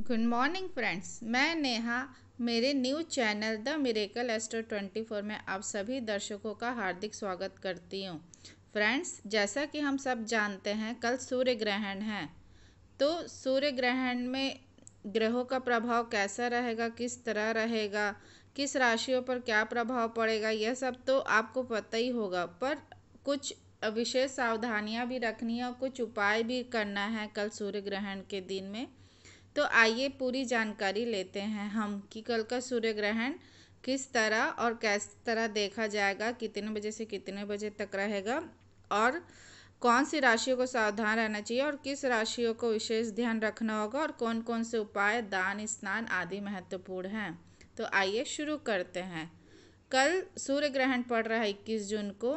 good morning friends मैं नेहा मेरे news channel the miracle astro four में आप सभी दर्शकों का हार्दिक स्वागत करती हूँ फ्रेंड्स जैसा कि हम सब जानते हैं कल सूर्य ग्रहण है तो सूर्य ग्रहण में ग्रहों का प्रभाव कैसा रहेगा किस तरह रहेगा किस राशियों पर क्या प्रभाव पड़ेगा यह सब तो आपको पता ही होगा पर कुछ विशेष सावधानियाँ भी रखनी है और कुछ उपाय भी करना है कल सूर्य ग्रहण के दिन में तो आइए पूरी जानकारी लेते हैं हम कि कल का सूर्य ग्रहण किस तरह और कैस तरह देखा जाएगा कितने बजे से कितने बजे तक रहेगा और कौन सी राशियों को सावधान रहना चाहिए और किस राशियों को विशेष ध्यान रखना होगा और कौन कौन से उपाय दान स्नान आदि महत्वपूर्ण हैं तो आइए शुरू करते हैं कल सूर्य ग्रहण पड़ रहा है इक्कीस जून को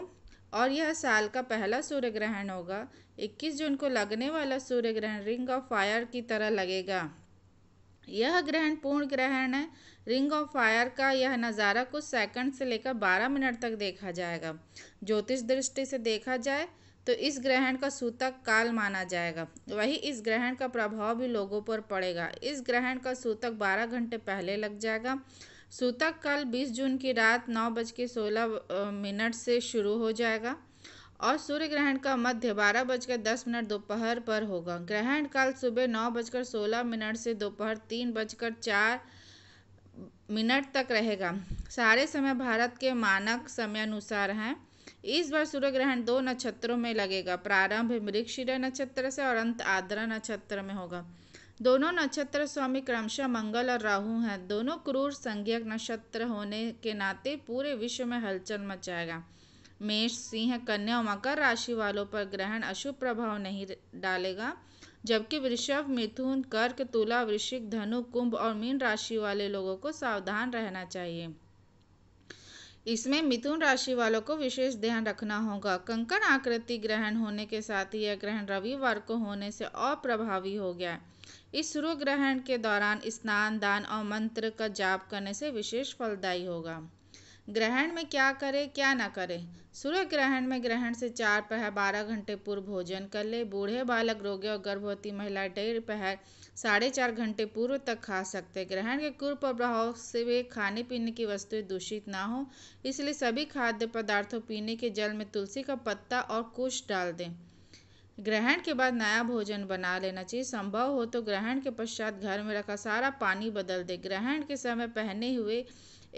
और यह साल का पहला सूर्य ग्रहण होगा 21 जून को लगने वाला सूर्य ग्रहण रिंग ऑफ फायर की तरह लगेगा यह ग्रहण पूर्ण ग्रहण है रिंग ऑफ फायर का यह नज़ारा कुछ सेकंड से लेकर 12 मिनट तक देखा जाएगा ज्योतिष दृष्टि से देखा जाए तो इस ग्रहण का सूतक काल माना जाएगा वही इस ग्रहण का प्रभाव भी लोगों पर पड़ेगा इस ग्रहण का सूतक 12 घंटे पहले लग जाएगा सूतक काल 20 जून की रात नौ बज के सोलह मिनट से शुरू हो जाएगा और सूर्य ग्रहण का मध्य बारह बजकर दस मिनट दोपहर पर होगा ग्रहण काल सुबह नौ बजकर सोलह मिनट से दोपहर तीन बजकर चार मिनट तक रहेगा सारे समय भारत के मानक समय अनुसार हैं इस बार सूर्य ग्रहण दो नक्षत्रों में लगेगा प्रारंभ मृक्षिरा नक्षत्र से और अंत आद्रा नक्षत्र में होगा दोनों नक्षत्र स्वामी क्रमशः मंगल और राहु हैं दोनों क्रूर संज्ञक नक्षत्र होने के नाते पूरे विश्व में हलचल मचाएगा मेष सिंह कन्या और मकर राशि वालों पर ग्रहण अशुभ प्रभाव नहीं डालेगा जबकि वृषभ मिथुन कर्क तुला वृश्चिक धनु कुंभ और मीन राशि वाले लोगों को सावधान रहना चाहिए इसमें मिथुन राशि वालों को विशेष ध्यान रखना होगा कंकण आकृति ग्रहण होने के साथ ही यह ग्रहण रविवार को होने से अप्रभावी हो गया इस सूर्य ग्रहण के दौरान स्नान दान और मंत्र का जाप करने से विशेष फलदायी होगा ग्रहण में क्या करें क्या ना करें सूर्य ग्रहण में ग्रहण से चार पहर बारह घंटे पूर्व भोजन कर ले बूढ़े बालक रोगी और गर्भवती महिला डेढ़ पहर साढ़े चार घंटे पूर्व तक खा सकते ग्रहण के कुर प्रभाव से वे खाने पीने की वस्तुएं दूषित ना हो इसलिए सभी खाद्य पदार्थों पीने के जल में तुलसी का पत्ता और कुश डाल दें ग्रहण के बाद नया भोजन बना लेना चाहिए संभव हो तो ग्रहण के पश्चात घर में रखा सारा पानी बदल दे ग्रहण के समय पहने हुए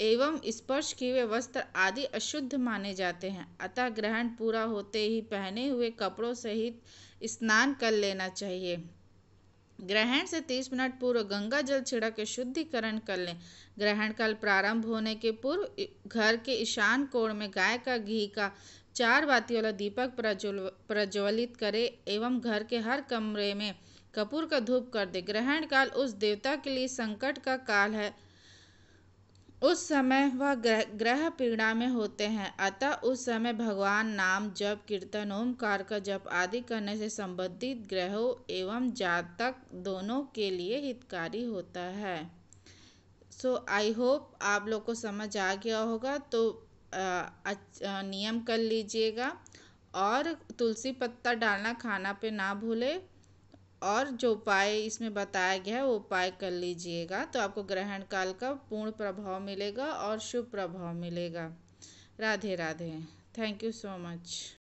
एवं स्पर्श किए हुए वस्त्र आदि अशुद्ध माने जाते हैं अतः ग्रहण पूरा होते ही पहने हुए कपड़ों सहित स्नान कर लेना चाहिए ग्रहण से 30 मिनट पूर्व गंगा जल छिड़क शुद्धिकरण कर लें ग्रहण काल प्रारंभ होने के पूर्व घर के ईशान कोण में गाय का घी का चार बाती वाला दीपक प्रज्वल प्रज्वलित करें एवं घर के हर कमरे में कपूर का धूप कर दे ग्रहण काल उस देवता के लिए संकट का काल है उस समय वह ग्रह ग्रह पीड़ा में होते हैं अतः उस समय भगवान नाम जप कीर्तन ओमकार का जप आदि करने से संबंधित ग्रहों एवं जातक दोनों के लिए हितकारी होता है सो आई होप आप लोग को समझ आ गया होगा तो आ, नियम कर लीजिएगा और तुलसी पत्ता डालना खाना पे ना भूले और जो उपाय इसमें बताया गया है वो उपाय कर लीजिएगा तो आपको ग्रहण काल का पूर्ण प्रभाव मिलेगा और शुभ प्रभाव मिलेगा Radhe Radhe thank you so much